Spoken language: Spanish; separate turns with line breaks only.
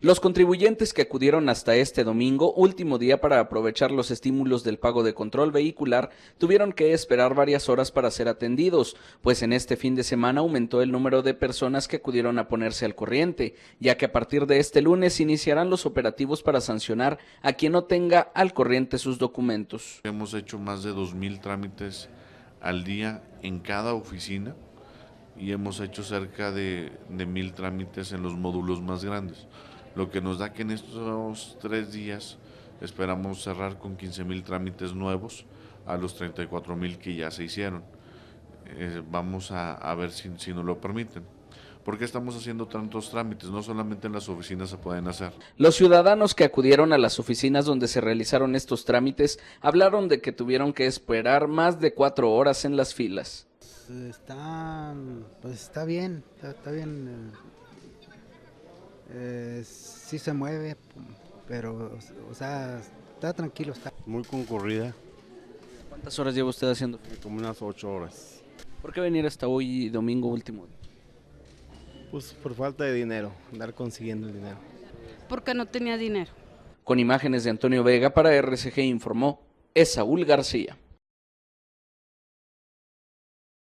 Los contribuyentes que acudieron hasta este domingo, último día para aprovechar los estímulos del pago de control vehicular, tuvieron que esperar varias horas para ser atendidos, pues en este fin de semana aumentó el número de personas que acudieron a ponerse al corriente, ya que a partir de este lunes iniciarán los operativos para sancionar a quien no tenga al corriente sus
documentos. Hemos hecho más de 2.000 trámites al día en cada oficina y hemos hecho cerca de, mil 1.000 trámites en los módulos más grandes lo que nos da que en estos tres días esperamos cerrar con 15 mil trámites nuevos a los 34 mil que ya se hicieron. Eh, vamos a, ver si, si nos lo permiten. porque estamos haciendo tantos trámites? No solamente
en las oficinas se pueden hacer. Los ciudadanos que acudieron a las oficinas donde se realizaron estos trámites hablaron de que tuvieron que esperar más de cuatro horas en las filas.
Pues está, pues está bien, está bien eh, eh, sí se mueve, pero, o sea, está tranquilo. Está.
Muy concurrida. ¿Cuántas horas lleva usted haciendo? Como unas ocho horas. ¿Por qué venir hasta hoy, domingo último?
Pues por falta de dinero, andar consiguiendo
el dinero.
Porque no tenía dinero.
Con imágenes de Antonio Vega para RCG informó Esaúl García.